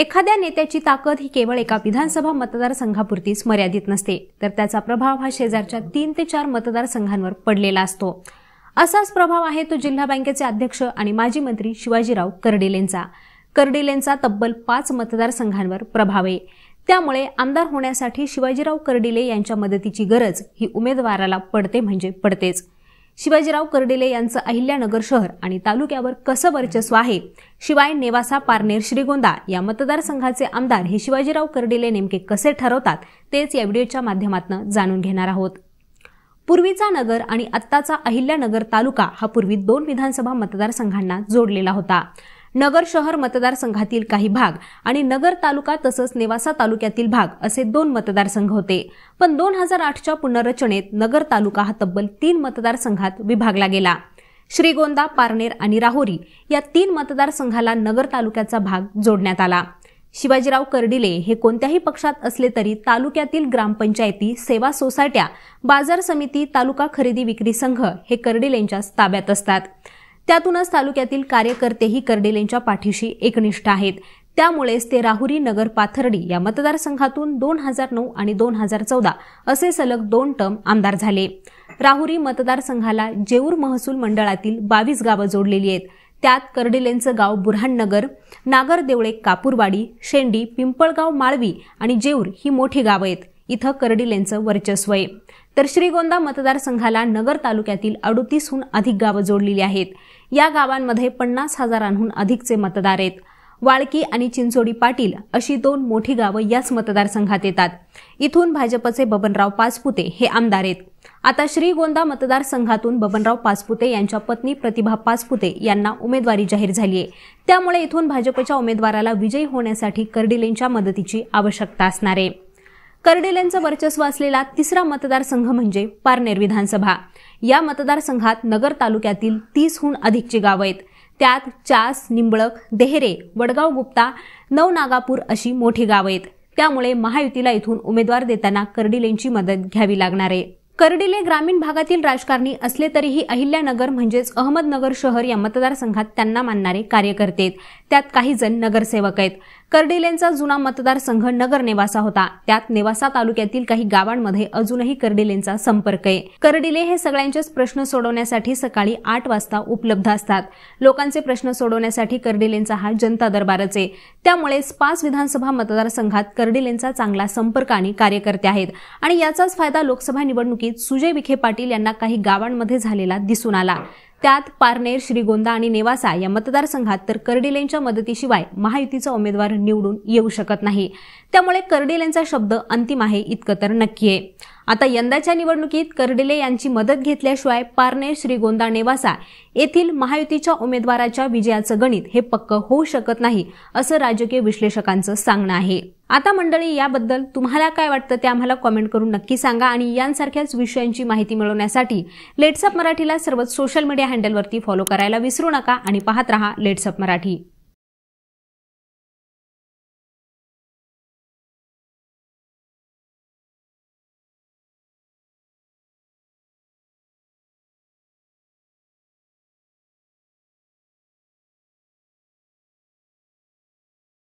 एखाद्या नेत्याची ताकद ही केवळ एका विधानसभा मतदारसंघापुरतीच मर्यादित नसते तर त्याचा प्रभाव हा शेजारच्या तीन ते चार मतदारसंघांवर पडलेला असतो असाच प्रभाव आहे तो जिल्हा बँकेचे अध्यक्ष आणि माजी मंत्री शिवाजीराव कर्डिलेंचा कर्डिलेंचा तब्बल पाच मतदारसंघांवर प्रभाव आहे त्यामुळे आमदार होण्यासाठी शिवाजीराव कर्डिले यांच्या मदतीची गरज ही उमेदवाराला पडते म्हणजे पडतेच शिवाजीराव कर्डिले यांचं अहिल्यानगर शहर आणि तालुक्यावर कसं वर्चस्व आहे शिवाय नेवासा पारनेर श्रीगोंदा या मतदारसंघाचे आमदार हे शिवाजीराव कर्डिले नेमके कसे ठरवतात तेच या व्हिडिओच्या माध्यमातून जाणून घेणार आहोत पूर्वीचा नगर आणि आत्ताचा अहिल्यानगर तालुका हा पूर्वी दोन विधानसभा मतदारसंघांना जोडलेला होता नगर शहर मतदारसंघातील काही भाग आणि नगर तालुका तसंच नेवासा तालुक्यातील भाग असे दोन मतदारसंघ होते पण दोन हजार आठच्या पुनर्रचनेत नगर तालुका हा तब्बल तीन मतदारसंघात विभागला गेला श्रीगोंदा पारनेर आणि राहोरी या तीन मतदारसंघाला नगर तालुक्याचा भाग जोडण्यात आला शिवाजीराव कर्डिले हे कोणत्याही पक्षात असले तरी तालुक्यातील ग्रामपंचायती सेवा सोसायट्या बाजार समिती तालुका खरेदी विक्री संघ हे कर्डिलेंच्या ताब्यात असतात त्यातूनच तालुक्यातील कार्यकर्तेही कर्डेलेंच्या पाठीशी एकनिष्ठ आहेत त्यामुळेच ते राहुरी नगर पाथर्डी या मतदारसंघातून दोन हजार नऊ आणि दोन हजार चौदा असे सलग दोन टर्म आमदार झाले राहुरी मतदारसंघाला जेऊर महसूल मंडळातील बावीस गावं जोडलेली आहेत त्यात कर्डिलेंचं गाव बुरहाननगर नागर कापूरवाडी शेंडी पिंपळगाव माळवी आणि जेऊर ही मोठी गावं आहेत इथं कर्डिलेंचं वर्चस्व आहे तर श्रीगोंदा मतदारसंघाला नगर तालुक्यातील अडुतीसहून अधिक गावं जोडलेली आहेत या गावांमध्ये पन्नास हजारांहून अधिकचे मतदार आहेत वाळकी आणि चिंचोडी पाटील अशी दोन मोठी गावं याच मतदारसंघात येतात इथून भाजपचे बबनराव पाचपुते हे आमदार आहेत आता श्रीगोंदा मतदारसंघातून बबनराव पाचपुते यांच्या पत्नी प्रतिभा पाचपुते यांना उमेदवारी जाहीर झाली आहे त्यामुळे इथून भाजपच्या उमेदवाराला विजयी होण्यासाठी कर्डिलेंच्या मदतीची आवश्यकता असणार आहे कर्डिलेंचं वर्चस्व असलेला तिसरा मतदारसंघ म्हणजे पारनेर विधानसभा या मतदारसंघात नगर तालुक्यातील तीसहून अधिकची गावं आहेत त्यात चास निंबळक देहरे वडगाव गुप्ता नवनागापूर अशी मोठी गावं आहेत त्यामुळे महायुतीला इथून उमेदवार देताना कर्डिलेंची मदत घ्यावी लागणार आहे कर्डिले ग्रामीण भागातील राजकारणी असले तरीही अहिल्यानगर म्हणजेच अहमदनगर शहर या मतदारसंघात त्यांना मानणारे कार्यकर्ते त्यात काही जण नगरसेवक आहेत कर्डिलेंचा जुना मतदारसंघ नगर नेवासा होता त्यात नेवासा तालुक्यातील काही गावांमध्ये अजूनही कर्डिलेंचा संपर्क आहे कर्डिले हे सगळ्यांचेच प्रश्न सोडवण्यासाठी सकाळी आठ वाजता उपलब्ध असतात लोकांचे प्रश्न सोडवण्यासाठी यांचा हा जनता दरबारच आहे त्यामुळेच पाच विधानसभा मतदारसंघात कर्डिलेंचा चांगला संपर्क आणि कार्यकर्ते आहेत आणि याचाच फायदा लोकसभा निवडणुकीत सुजय विखे पाटील यांना काही गावांमध्ये झालेला दिसून आला त्यात पारनेर श्रीगोंदा आणि नेवासा या मतदारसंघात तर कर्डिलेंच्या मदतीशिवाय महायुतीचा उमेदवार निवडून येऊ शकत नाही त्यामुळे कर्डिलेंचा शब्द अंतिम आहे इतकं तर नक्की आहे आता यंदाच्या निवडणुकीत कर्डिले यांची मदत घेतल्याशिवाय पारनेर श्रीगोंदा नेवासा येथील महायुतीच्या उमेदवाराच्या विजयाचं गणित हे पक्क होऊ शकत नाही असं राजकीय विश्लेषकांचं सांगणं आहे आता मंडळी याबद्दल तुम्हाला काय वाटतं ते आम्हाला कॉमेंट करून नक्की सांगा आणि यांसारख्याच विषयांची माहिती मिळवण्यासाठी लेट्सअप मराठीला सर्वच सोशल मीडिया हँडलवरती फॉलो करायला विसरू नका आणि पाहत रहा लेट्सअप मराठी